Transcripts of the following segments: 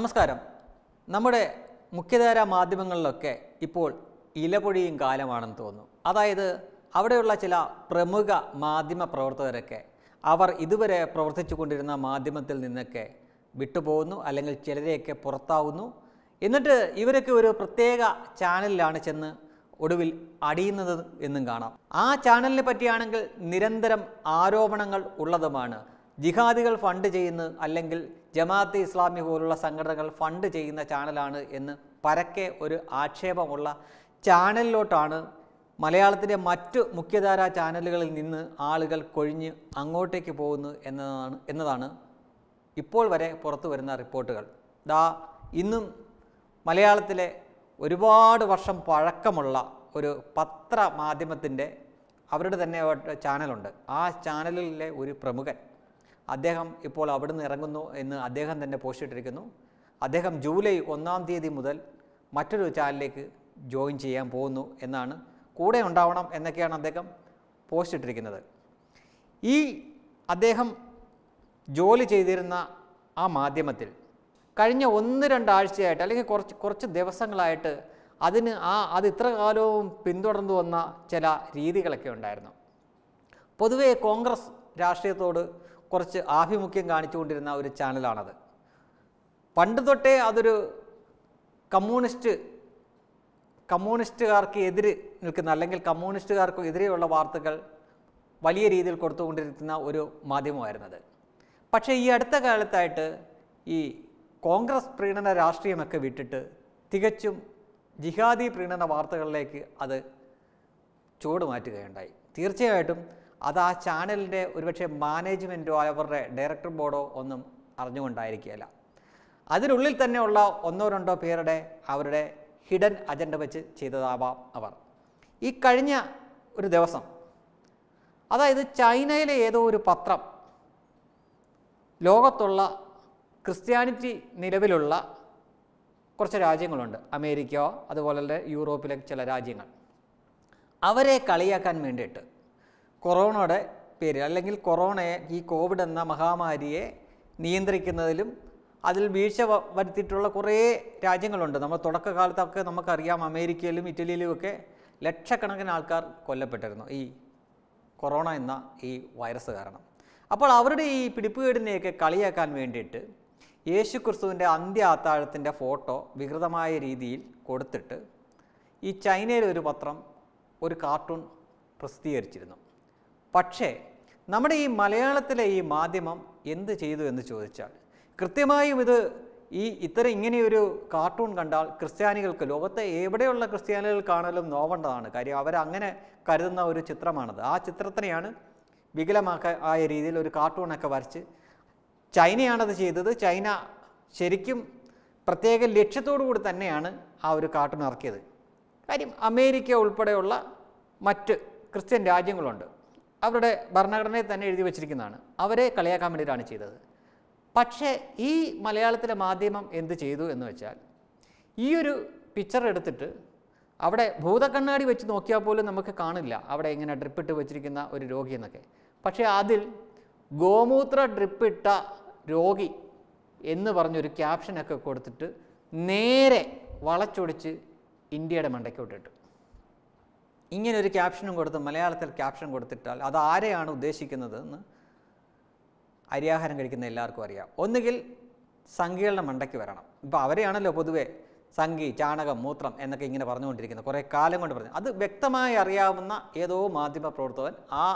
നമസ്കാരം നമ്മുടെ മുഖ്യധാര മാധ്യമങ്ങളിലൊക്കെ ഇപ്പോൾ ഇലപൊഴിയും കാലമാണെന്ന് തോന്നുന്നു അതായത് അവിടെയുള്ള ചില പ്രമുഖ മാധ്യമ പ്രവർത്തകരൊക്കെ അവർ ഇതുവരെ പ്രവർത്തിച്ചു കൊണ്ടിരുന്ന മാധ്യമത്തിൽ നിന്നൊക്കെ വിട്ടുപോകുന്നു അല്ലെങ്കിൽ ചിലരെയൊക്കെ പുറത്താവുന്നു എന്നിട്ട് ഇവരൊക്കെ ഒരു പ്രത്യേക ചാനലിലാണ് ചെന്ന് ഒടുവിൽ അടിയുന്നത് എന്നും കാണാം ആ ചാനലിനെ പറ്റിയാണെങ്കിൽ നിരന്തരം ആരോപണങ്ങൾ ഉള്ളതുമാണ് ജിഹാദികൾ ഫണ്ട് ചെയ്യുന്നു അല്ലെങ്കിൽ ജമാഅത്ത് ഇസ്ലാമി പോലുള്ള സംഘടനകൾ ഫണ്ട് ചെയ്യുന്ന ചാനലാണ് എന്ന് പരക്കെ ഒരു ആക്ഷേപമുള്ള ചാനലിലോട്ടാണ് മലയാളത്തിലെ മറ്റ് മുഖ്യധാരാ ചാനലുകളിൽ നിന്ന് ആളുകൾ കൊഴിഞ്ഞ് അങ്ങോട്ടേക്ക് പോകുന്നു എന്നതാണ് എന്നതാണ് ഇപ്പോൾ വരെ പുറത്തു വരുന്ന റിപ്പോർട്ടുകൾ ദാ ഇന്നും മലയാളത്തിലെ ഒരുപാട് വർഷം പഴക്കമുള്ള ഒരു പത്രമാധ്യമത്തിൻ്റെ അവരുടെ തന്നെ ചാനലുണ്ട് ആ ചാനലിലെ ഒരു പ്രമുഖൻ അദ്ദേഹം ഇപ്പോൾ അവിടുന്ന് ഇറങ്ങുന്നു എന്ന് അദ്ദേഹം തന്നെ പോസ്റ്റ് ഇട്ടിരിക്കുന്നു അദ്ദേഹം ജൂലൈ ഒന്നാം തീയതി മുതൽ മറ്റൊരു ചാനലിലേക്ക് ജോയിൻ ചെയ്യാൻ പോകുന്നു എന്നാണ് കൂടെ ഉണ്ടാവണം എന്നൊക്കെയാണ് അദ്ദേഹം പോസ്റ്റ് ഇട്ടിരിക്കുന്നത് ഈ അദ്ദേഹം ജോലി ചെയ്തിരുന്ന ആ മാധ്യമത്തിൽ കഴിഞ്ഞ ഒന്ന് രണ്ടാഴ്ചയായിട്ട് അല്ലെങ്കിൽ കുറച്ച് കുറച്ച് ദിവസങ്ങളായിട്ട് അതിന് ആ അത് ഇത്ര കാലവും പിന്തുടർന്നു വന്ന ചില രീതികളൊക്കെ ഉണ്ടായിരുന്നു പൊതുവേ കോൺഗ്രസ് രാഷ്ട്രീയത്തോട് കുറച്ച് ആഭിമുഖ്യം കാണിച്ചുകൊണ്ടിരുന്ന ഒരു ചാനലാണത് പണ്ട് തൊട്ടേ അതൊരു കമ്മ്യൂണിസ്റ്റ് കമ്മ്യൂണിസ്റ്റുകാർക്ക് എതിര് നിൽക്കുന്ന അല്ലെങ്കിൽ കമ്മ്യൂണിസ്റ്റുകാർക്ക് എതിരെയുള്ള വാർത്തകൾ വലിയ രീതിയിൽ കൊടുത്തുകൊണ്ടിരിക്കുന്ന ഒരു മാധ്യമമായിരുന്നത് പക്ഷേ ഈ അടുത്ത കാലത്തായിട്ട് ഈ കോൺഗ്രസ് പ്രീണന രാഷ്ട്രീയമൊക്കെ വിട്ടിട്ട് തികച്ചും ജിഹാദി പ്രീണന വാർത്തകളിലേക്ക് അത് മാറ്റുകയുണ്ടായി തീർച്ചയായിട്ടും അത് ആ ചാനലിൻ്റെ ഒരുപക്ഷെ മാനേജ്മെൻറ്റോ അവരുടെ ഡയറക്ടർ ബോർഡോ ഒന്നും അറിഞ്ഞുകൊണ്ടായിരിക്കുകയല്ല അതിനുള്ളിൽ തന്നെയുള്ള ഒന്നോ രണ്ടോ പേരുടെ അവരുടെ ഹിഡൻ അജണ്ട വെച്ച് ചെയ്തതാവാം അവർ ഈ കഴിഞ്ഞ ഒരു ദിവസം അതായത് ചൈനയിലെ ഏതോ ഒരു പത്രം ലോകത്തുള്ള ക്രിസ്ത്യാനിറ്റി നിലവിലുള്ള കുറച്ച് രാജ്യങ്ങളുണ്ട് അമേരിക്ക അതുപോലെ യൂറോപ്പിലെ ചില രാജ്യങ്ങൾ അവരെ കളിയാക്കാൻ വേണ്ടിയിട്ട് കൊറോണയുടെ പേരിൽ അല്ലെങ്കിൽ കൊറോണയെ ഈ കോവിഡ് എന്ന മഹാമാരിയെ നിയന്ത്രിക്കുന്നതിലും അതിൽ വീഴ്ച വരുത്തിയിട്ടുള്ള കുറേ രാജ്യങ്ങളുണ്ട് നമ്മൾ തുടക്കകാലത്തൊക്കെ നമുക്കറിയാം അമേരിക്കയിലും ഇറ്റലിയിലുമൊക്കെ ലക്ഷക്കണക്കിന് ആൾക്കാർ കൊല്ലപ്പെട്ടിരുന്നു ഈ കൊറോണ എന്ന ഈ വൈറസ് കാരണം അപ്പോൾ അവരുടെ ഈ പിടിപ്പുകേടിനെയൊക്കെ കളിയാക്കാൻ വേണ്ടിയിട്ട് യേശു ക്രിസ്തുവിൻ്റെ അന്ത്യ അത്താഴത്തിൻ്റെ ഫോട്ടോ വികൃതമായ രീതിയിൽ കൊടുത്തിട്ട് ഈ ചൈനയിലെ ഒരു പത്രം ഒരു കാർട്ടൂൺ പ്രസിദ്ധീകരിച്ചിരുന്നു പക്ഷേ നമ്മുടെ ഈ മലയാളത്തിലെ ഈ മാധ്യമം എന്ത് ചെയ്തു എന്ന് ചോദിച്ചാൽ കൃത്യമായും ഇത് ഈ ഇത്തരം ഇങ്ങനെയൊരു കാർട്ടൂൺ കണ്ടാൽ ക്രിസ്ത്യാനികൾക്ക് ലോകത്തെ എവിടെയുള്ള ക്രിസ്ത്യാനികൾക്കാണെങ്കിലും നോവേണ്ടതാണ് കാര്യം അവരങ്ങനെ കരുതുന്ന ഒരു ചിത്രമാണത് ആ ചിത്രത്തിനെയാണ് വികലമാക്ക ആയ രീതിയിൽ ഒരു കാർട്ടൂണൊക്കെ വരച്ച് ചൈനയാണത് ചെയ്തത് ചൈന ശരിക്കും പ്രത്യേക ലക്ഷ്യത്തോടു കൂടി തന്നെയാണ് ആ ഒരു കാർട്ടൂൺ ഇറക്കിയത് കാര്യം അമേരിക്ക ഉൾപ്പെടെയുള്ള മറ്റ് ക്രിസ്ത്യൻ രാജ്യങ്ങളുണ്ട് അവരുടെ ഭരണഘടനയെ തന്നെ എഴുതി വച്ചിരിക്കുന്നതാണ് അവരെ കളിയാക്കാൻ വേണ്ടിയിട്ടാണ് ചെയ്തത് പക്ഷേ ഈ മലയാളത്തിലെ മാധ്യമം എന്ത് ചെയ്തു എന്ന് വെച്ചാൽ ഈ ഒരു പിക്ചർ എടുത്തിട്ട് അവിടെ ഭൂതക്കണ്ണാടി വെച്ച് നോക്കിയാൽ പോലും നമുക്ക് കാണില്ല അവിടെ ഇങ്ങനെ ഡ്രിപ്പിട്ട് വെച്ചിരിക്കുന്ന ഒരു രോഗി എന്നൊക്കെ പക്ഷേ അതിൽ ഗോമൂത്ര ഡ്രിപ്പിട്ട രോഗി എന്ന് പറഞ്ഞൊരു ക്യാപ്ഷനൊക്കെ കൊടുത്തിട്ട് നേരെ വളച്ചൊടിച്ച് ഇന്ത്യയുടെ വിട്ടിട്ടു ഇങ്ങനെ ഒരു ക്യാപ്ഷനും കൊടുത്ത് മലയാളത്തിൽ ക്യാപ്ഷൻ കൊടുത്തിട്ടാൽ അത് ആരെയാണ് ഉദ്ദേശിക്കുന്നത് എന്ന് അരിയാഹാരം കഴിക്കുന്ന എല്ലാവർക്കും അറിയാം ഒന്നുകിൽ സംഖ്യകളുടെ മണ്ടയ്ക്ക് വരണം ഇപ്പോൾ അവരെയാണല്ലോ പൊതുവേ സംഖി ചാണകം മൂത്രം എന്നൊക്കെ ഇങ്ങനെ പറഞ്ഞുകൊണ്ടിരിക്കുന്നത് കുറേ കാലം കൊണ്ട് പറഞ്ഞു അത് വ്യക്തമായി അറിയാവുന്ന ഏതോ മാധ്യമ പ്രവർത്തകൻ ആ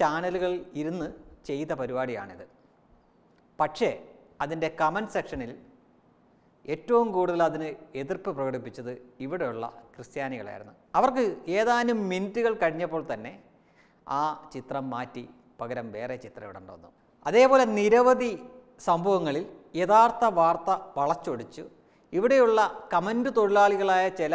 ചാനലുകൾ ഇരുന്ന് ചെയ്ത പരിപാടിയാണിത് പക്ഷേ അതിൻ്റെ കമൻറ്റ് സെക്ഷനിൽ ഏറ്റവും കൂടുതൽ അതിന് എതിർപ്പ് പ്രകടിപ്പിച്ചത് ഇവിടെയുള്ള ക്രിസ്ത്യാനികളായിരുന്നു അവർക്ക് ഏതാനും മിനിറ്റുകൾ കഴിഞ്ഞപ്പോൾ തന്നെ ആ ചിത്രം മാറ്റി പകരം വേറെ ചിത്രം ഇടേണ്ടി വന്നു അതേപോലെ നിരവധി സംഭവങ്ങളിൽ യഥാർത്ഥ വാർത്ത വളച്ചൊടിച്ചു ഇവിടെയുള്ള കമൻറ്റ് തൊഴിലാളികളായ ചില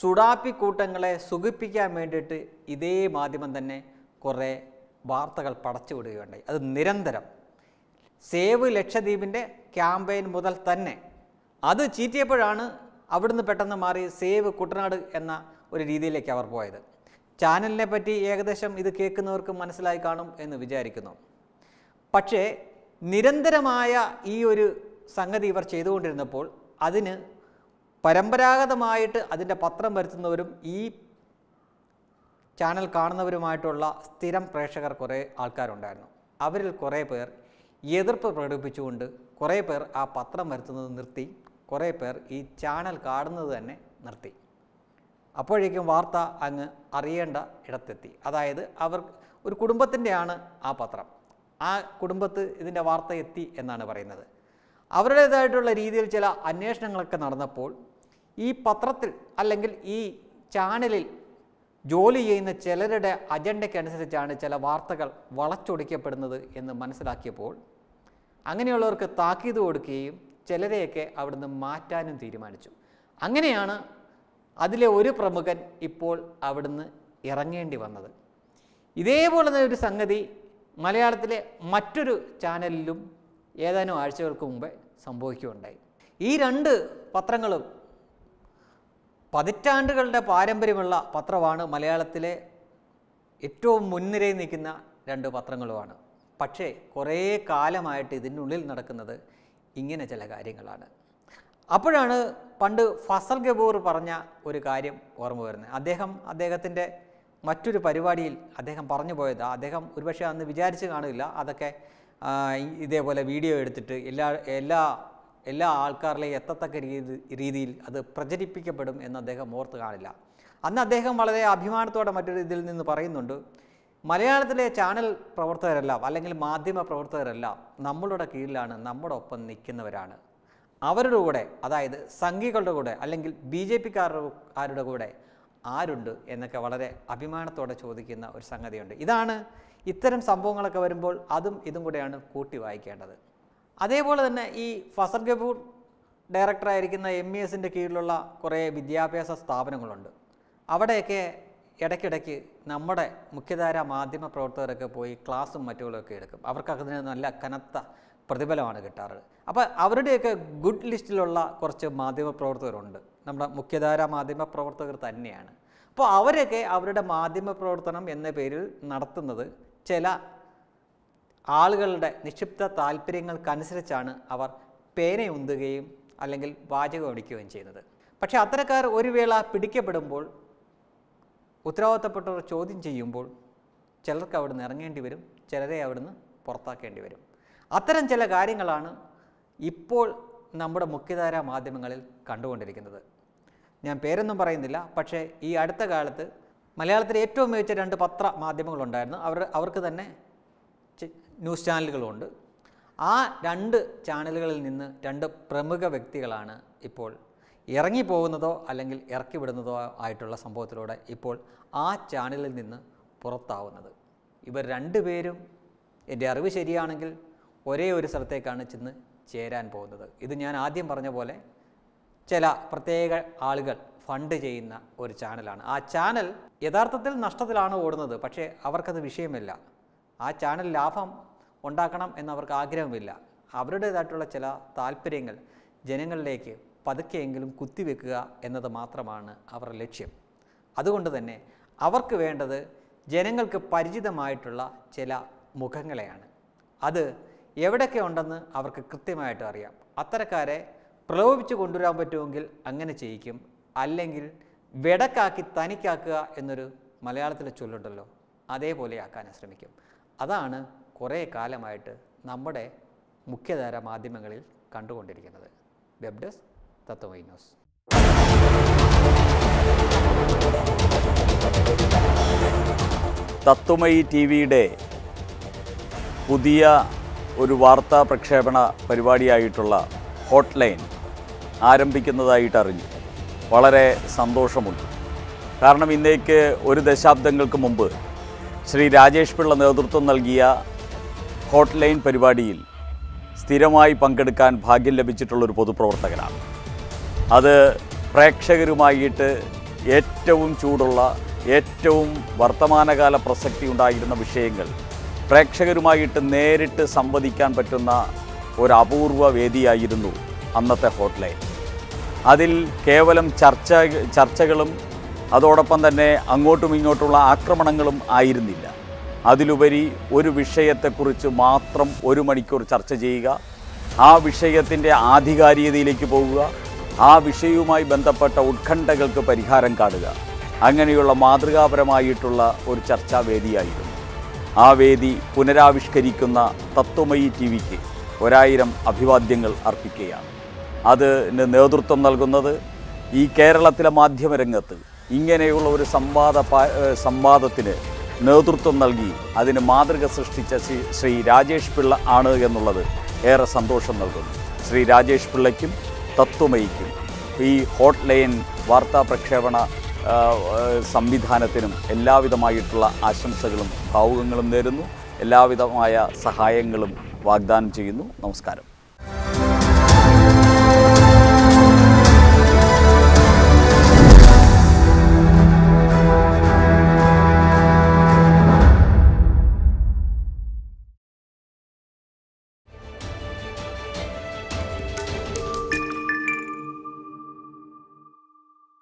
സുഡാപ്പി കൂട്ടങ്ങളെ സുഖിപ്പിക്കാൻ വേണ്ടിയിട്ട് ഇതേ മാധ്യമം തന്നെ കുറേ വാർത്തകൾ പടച്ചു വിടുകയുണ്ടായി അത് നിരന്തരം സേവ് ലക്ഷദ്വീപിൻ്റെ ക്യാമ്പയിൻ മുതൽ തന്നെ അത് ചീറ്റിയപ്പോഴാണ് അവിടുന്ന് പെട്ടെന്ന് മാറി സേവ് കുട്ടനാട് എന്ന ഒരു രീതിയിലേക്ക് അവർ പോയത് ചാനലിനെ പറ്റി ഏകദേശം ഇത് കേൾക്കുന്നവർക്ക് മനസ്സിലായി കാണും എന്ന് വിചാരിക്കുന്നു പക്ഷേ നിരന്തരമായ ഈ ഒരു സംഗതി ഇവർ ചെയ്തുകൊണ്ടിരുന്നപ്പോൾ അതിന് പരമ്പരാഗതമായിട്ട് അതിൻ്റെ പത്രം വരുത്തുന്നവരും ഈ ചാനൽ കാണുന്നവരുമായിട്ടുള്ള സ്ഥിരം പ്രേക്ഷകർ കുറേ ആൾക്കാരുണ്ടായിരുന്നു അവരിൽ കുറേ പേർ എതിർപ്പ് പ്രകടിപ്പിച്ചുകൊണ്ട് കുറേ പേർ ആ പത്രം വരുത്തുന്നത് നിർത്തി കുറേ പേർ ഈ ചാനൽ കാണുന്നത് തന്നെ നിർത്തി അപ്പോഴേക്കും വാർത്ത അങ്ങ് അറിയേണ്ട ഇടത്തെത്തി അതായത് അവർ ഒരു കുടുംബത്തിൻ്റെയാണ് ആ പത്രം ആ കുടുംബത്ത് ഇതിൻ്റെ വാർത്ത എത്തി എന്നാണ് പറയുന്നത് അവരുടേതായിട്ടുള്ള രീതിയിൽ ചില അന്വേഷണങ്ങളൊക്കെ നടന്നപ്പോൾ ഈ പത്രത്തിൽ അല്ലെങ്കിൽ ഈ ചാനലിൽ ജോലി ചെയ്യുന്ന ചിലരുടെ അജണ്ടയ്ക്കനുസരിച്ചാണ് ചില വാർത്തകൾ വളച്ചൊടിക്കപ്പെടുന്നത് എന്ന് മനസ്സിലാക്കിയപ്പോൾ അങ്ങനെയുള്ളവർക്ക് താക്കീത് കൊടുക്കുകയും ചിലരെയൊക്കെ അവിടുന്ന് മാറ്റാനും തീരുമാനിച്ചു അങ്ങനെയാണ് അതിലെ ഒരു പ്രമുഖൻ ഇപ്പോൾ അവിടുന്ന് ഇറങ്ങേണ്ടി വന്നത് ഇതേപോലെ ഒരു സംഗതി മലയാളത്തിലെ മറ്റൊരു ചാനലിലും ഏതാനും ആഴ്ചകൾക്ക് മുമ്പേ സംഭവിക്കുകയുണ്ടായി ഈ രണ്ട് പത്രങ്ങളും പതിറ്റാണ്ടുകളുടെ പാരമ്പര്യമുള്ള പത്രമാണ് മലയാളത്തിലെ ഏറ്റവും മുൻനിരയിൽ നിൽക്കുന്ന രണ്ട് പത്രങ്ങളുമാണ് പക്ഷേ കുറേ കാലമായിട്ട് ഇതിനുള്ളിൽ നടക്കുന്നത് ഇങ്ങനെ ചില കാര്യങ്ങളാണ് അപ്പോഴാണ് പണ്ട് ഫസൽ ഗബൂർ പറഞ്ഞ ഒരു കാര്യം ഓർമ്മ വരുന്നത് അദ്ദേഹം അദ്ദേഹത്തിൻ്റെ മറ്റൊരു പരിപാടിയിൽ അദ്ദേഹം പറഞ്ഞു പോയത് അദ്ദേഹം ഒരുപക്ഷെ അന്ന് വിചാരിച്ച് കാണില്ല അതൊക്കെ ഇതേപോലെ വീഡിയോ എടുത്തിട്ട് എല്ലാ എല്ലാ എല്ലാ ആൾക്കാരിലെയും എത്തത്തക്ക രീതി രീതിയിൽ അത് പ്രചരിപ്പിക്കപ്പെടും എന്ന് അദ്ദേഹം ഓർത്ത് കാണില്ല അന്ന് അദ്ദേഹം വളരെ അഭിമാനത്തോടെ മറ്റൊരു ഇതിൽ നിന്ന് പറയുന്നുണ്ട് മലയാളത്തിലെ ചാനൽ പ്രവർത്തകരെല്ലാം അല്ലെങ്കിൽ മാധ്യമ പ്രവർത്തകരെല്ലാം നമ്മളുടെ കീഴിലാണ് നമ്മുടെ ഒപ്പം നിൽക്കുന്നവരാണ് അവരുടെ കൂടെ അതായത് സംഘികളുടെ കൂടെ അല്ലെങ്കിൽ ബി ജെ പിക്കാരുടെ ആരുടെ കൂടെ ആരുണ്ട് എന്നൊക്കെ വളരെ അഭിമാനത്തോടെ ചോദിക്കുന്ന ഒരു സംഗതിയുണ്ട് ഇതാണ് ഇത്തരം സംഭവങ്ങളൊക്കെ വരുമ്പോൾ അതും ഇതും കൂടെയാണ് കൂട്ടി വായിക്കേണ്ടത് അതേപോലെ തന്നെ ഈ ഫസൽ ഗബൂർ ഡയറക്ടറായിരിക്കുന്ന എം ഇ e എസിൻ്റെ കീഴിലുള്ള കുറേ വിദ്യാഭ്യാസ സ്ഥാപനങ്ങളുണ്ട് അവിടെയൊക്കെ ഇടയ്ക്കിടയ്ക്ക് നമ്മുടെ മുഖ്യധാര മാധ്യമ പ്രവർത്തകരൊക്കെ പോയി ക്ലാസ്സും മറ്റുകളൊക്കെ എടുക്കും അവർക്കൊക്കെ അതിന് നല്ല കനത്ത പ്രതിഫലമാണ് കിട്ടാറ് അപ്പോൾ അവരുടെയൊക്കെ ഗുഡ് ലിസ്റ്റിലുള്ള കുറച്ച് മാധ്യമ പ്രവർത്തകരുണ്ട് നമ്മുടെ മുഖ്യധാര മാധ്യമ പ്രവർത്തകർ തന്നെയാണ് അപ്പോൾ അവരൊക്കെ അവരുടെ മാധ്യമ പ്രവർത്തനം എന്ന പേരിൽ നടത്തുന്നത് ചില ആളുകളുടെ നിക്ഷിപ്ത താല്പര്യങ്ങൾക്കനുസരിച്ചാണ് അവർ പേന ഉന്തുകയും അല്ലെങ്കിൽ വാചകം അടിക്കുകയും ചെയ്യുന്നത് പക്ഷേ അത്തരക്കാർ ഒരു വേള പിടിക്കപ്പെടുമ്പോൾ ഉത്തരവാദിത്തപ്പെട്ടവർ ചോദ്യം ചെയ്യുമ്പോൾ ചിലർക്ക് അവിടുന്ന് ഇറങ്ങേണ്ടി വരും ചിലരെ അവിടുന്ന് പുറത്താക്കേണ്ടി വരും അത്തരം ചില കാര്യങ്ങളാണ് ഇപ്പോൾ നമ്മുടെ മുഖ്യധാരാ മാധ്യമങ്ങളിൽ കണ്ടുകൊണ്ടിരിക്കുന്നത് ഞാൻ പേരൊന്നും പറയുന്നില്ല പക്ഷേ ഈ അടുത്ത കാലത്ത് മലയാളത്തിലെ ഏറ്റവും മികച്ച രണ്ട് പത്ര മാധ്യമങ്ങളുണ്ടായിരുന്നു അവർ അവർക്ക് തന്നെ ന്യൂസ് ചാനലുകളുണ്ട് ആ രണ്ട് ചാനലുകളിൽ നിന്ന് രണ്ട് പ്രമുഖ വ്യക്തികളാണ് ഇപ്പോൾ ഇറങ്ങിപ്പോകുന്നതോ അല്ലെങ്കിൽ ഇറക്കി വിടുന്നതോ ആയിട്ടുള്ള സംഭവത്തിലൂടെ ഇപ്പോൾ ആ ചാനലിൽ നിന്ന് പുറത്താവുന്നത് ഇവർ രണ്ടുപേരും എൻ്റെ അറിവ് ശരിയാണെങ്കിൽ ഒരേ ഒരു സ്ഥലത്തേക്കാണ് ചെന്ന് ചേരാൻ പോകുന്നത് ഇത് ഞാൻ ആദ്യം പറഞ്ഞ പോലെ ചില പ്രത്യേക ആളുകൾ ഫണ്ട് ചെയ്യുന്ന ഒരു ചാനലാണ് ആ ചാനൽ യഥാർത്ഥത്തിൽ നഷ്ടത്തിലാണ് ഓടുന്നത് പക്ഷേ അവർക്കത് വിഷയമില്ല ആ ചാനൽ ലാഭം ഉണ്ടാക്കണം എന്നവർക്ക് ആഗ്രഹമില്ല അവരുടേതായിട്ടുള്ള ചില താല്പര്യങ്ങൾ ജനങ്ങളിലേക്ക് പതുക്കെയെങ്കിലും കുത്തിവെക്കുക എന്നത് മാത്രമാണ് അവരുടെ ലക്ഷ്യം അതുകൊണ്ട് തന്നെ അവർക്ക് വേണ്ടത് ജനങ്ങൾക്ക് പരിചിതമായിട്ടുള്ള ചില മുഖങ്ങളെയാണ് അത് എവിടെയൊക്കെ ഉണ്ടെന്ന് അവർക്ക് കൃത്യമായിട്ട് അറിയാം അത്തരക്കാരെ പ്രലോഭിച്ച് കൊണ്ടുവരാൻ പറ്റുമെങ്കിൽ അങ്ങനെ ചെയ്യിക്കും അല്ലെങ്കിൽ വെടക്കാക്കി തനിക്കാക്കുക എന്നൊരു മലയാളത്തിലെ ചൊല്ലുണ്ടല്ലോ അതേപോലെ ആക്കാൻ ശ്രമിക്കും അതാണ് കുറേ കാലമായിട്ട് നമ്മുടെ മുഖ്യധാര മാധ്യമങ്ങളിൽ കണ്ടുകൊണ്ടിരിക്കുന്നത് വെബ് ഡെസ്ക് だと思います。തത്വമയി ടി വിയുടെ പുതിയ ഒരു വാർത്താ പ്രക്ഷേപണ പരിപാടിയായിട്ടുള്ള ഹോട്ട് ലൈൻ ആരംഭിക്കുന്നതായിട്ട് വളരെ സന്തോഷമുണ്ട് കാരണം ഇന്നേക്ക് ഒരു ദശാബ്ദങ്ങൾക്ക് മുമ്പ് ശ്രീ രാജേഷ് പിള്ള നേതൃത്വം നൽകിയ ഹോട്ട് ലൈൻ പരിപാടിയിൽ സ്ഥിരമായി പങ്കെടുക്കാൻ ഭാഗ്യം ലഭിച്ചിട്ടുള്ളൊരു പൊതുപ്രവർത്തകനാണ് അത് പ്രേക്ഷകരുമായിട്ട് ഏറ്റവും ചൂടുള്ള ഏറ്റവും വർത്തമാനകാല പ്രസക്തി ഉണ്ടായിരുന്ന വിഷയങ്ങൾ പ്രേക്ഷകരുമായിട്ട് നേരിട്ട് സംവദിക്കാൻ പറ്റുന്ന ഒരു അപൂർവ വേദിയായിരുന്നു അന്നത്തെ ഹോട്ട് ലൈൻ അതിൽ കേവലം ചർച്ച ചർച്ചകളും അതോടൊപ്പം തന്നെ അങ്ങോട്ടും ഇങ്ങോട്ടുള്ള ആക്രമണങ്ങളും ആയിരുന്നില്ല അതിലുപരി ഒരു വിഷയത്തെക്കുറിച്ച് മാത്രം ഒരു മണിക്കൂർ ചർച്ച ചെയ്യുക ആ വിഷയത്തിൻ്റെ ആധികാരികതയിലേക്ക് പോവുക ആ വിഷയവുമായി ബന്ധപ്പെട്ട ഉത്കണ്ഠകൾക്ക് പരിഹാരം കാണുക അങ്ങനെയുള്ള മാതൃകാപരമായിട്ടുള്ള ഒരു ചർച്ചാവേദിയായിരുന്നു ആ വേദി പുനരാവിഷ്കരിക്കുന്ന തത്വമയി ടി വിക്ക് ഒരായിരം അഭിവാദ്യങ്ങൾ അർപ്പിക്കുകയാണ് അതിന് നേതൃത്വം നൽകുന്നത് ഈ കേരളത്തിലെ മാധ്യമരംഗത്ത് ഇങ്ങനെയുള്ള ഒരു സംവാദ സംവാദത്തിന് നേതൃത്വം നൽകി അതിന് മാതൃക സൃഷ്ടിച്ച ശ്രീ ശ്രീ രാജേഷ് പിള്ള ആണ് എന്നുള്ളത് ഏറെ സന്തോഷം നൽകുന്നു ശ്രീ രാജേഷ് പിള്ളയ്ക്കും തത്വമയിക്കും ഈ ഹോട്ട് ലൈൻ വാർത്താ പ്രക്ഷേപണ സംവിധാനത്തിനും എല്ലാവിധമായിട്ടുള്ള ആശംസകളും ഭാവുകങ്ങളും നേരുന്നു എല്ലാവിധമായ സഹായങ്ങളും വാഗ്ദാനം ചെയ്യുന്നു നമസ്കാരം